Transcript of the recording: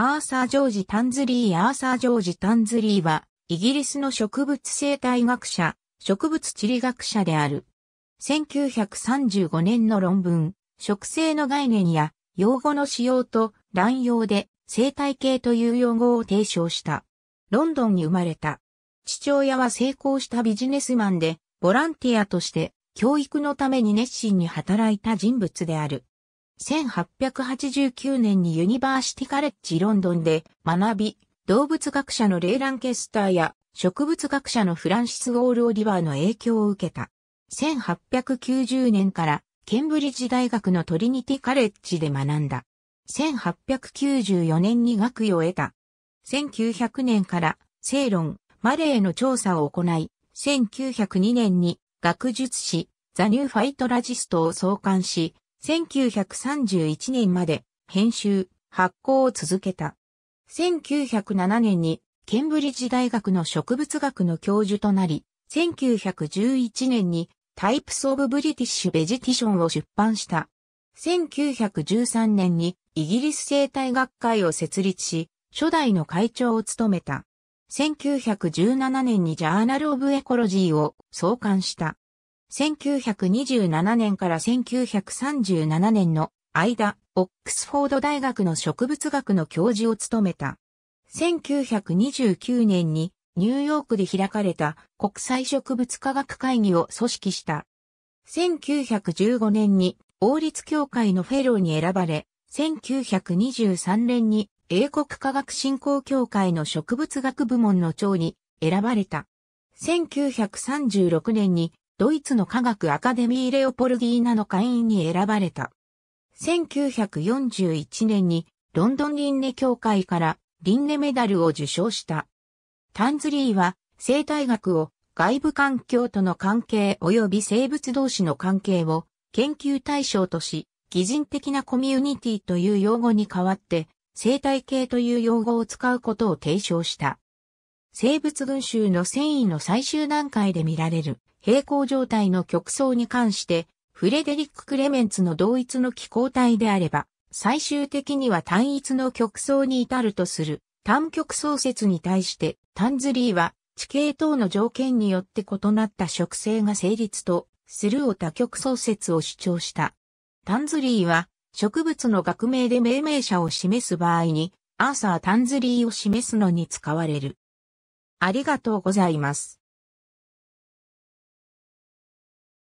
アーサー・ジョージ・タンズリーアーサー・ジョージ・タンズリーは、イギリスの植物生態学者、植物地理学者である。1935年の論文、植生の概念や用語の使用と乱用で生態系という用語を提唱した。ロンドンに生まれた。父親は成功したビジネスマンで、ボランティアとして教育のために熱心に働いた人物である。1889年にユニバーシティカレッジロンドンで学び、動物学者のレイ・ランケスターや植物学者のフランシス・ウォール・オリバーの影響を受けた。1890年からケンブリッジ大学のトリニティカレッジで学んだ。1894年に学位を得た。1900年からロ論、マレーの調査を行い、1902年に学術誌ザ・ニューファイトラジストを創刊し、1931年まで編集、発行を続けた。1907年にケンブリッジ大学の植物学の教授となり、1911年にタイプスオブブリティッシュベジティションを出版した。1913年にイギリス生態学会を設立し、初代の会長を務めた。1917年にジャーナルオブエコロジーを創刊した。1927年から1937年の間、オックスフォード大学の植物学の教授を務めた。1929年にニューヨークで開かれた国際植物科学会議を組織した。1915年に王立協会のフェローに選ばれ、1923年に英国科学振興協会の植物学部門の長に選ばれた。1936年にドイツの科学アカデミーレオポルギーナの会員に選ばれた。1941年にロンドンリンネ協会からリンネメダルを受賞した。タンズリーは生態学を外部環境との関係及び生物同士の関係を研究対象とし、擬人的なコミュニティという用語に代わって生態系という用語を使うことを提唱した。生物群衆の繊維の最終段階で見られる平行状態の極層に関して、フレデリック・クレメンツの同一の気候体であれば、最終的には単一の極層に至るとする単極層説に対して、タンズリーは地形等の条件によって異なった植生が成立とするを多極層説を主張した。タンズリーは植物の学名で命名者を示す場合に、アーサー・タンズリーを示すのに使われる。ありがとうございます。